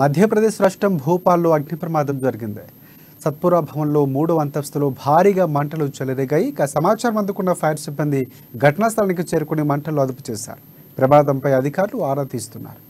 మధ్యప్రదేశ్ రాష్ట్రం భోపాల్లో అగ్ని ప్రమాదం జరిగింది సత్పురా భవన్లో మూడో అంతస్తులో భారీగా మంటలు చెలరేగాయి ఇక సమాచారం అందుకున్న ఫైర్ సిబ్బంది ఘటనా స్థలానికి చేరుకుని మంటలు అదుపు చేశారు ప్రమాదంపై అధికారులు ఆరా తీస్తున్నారు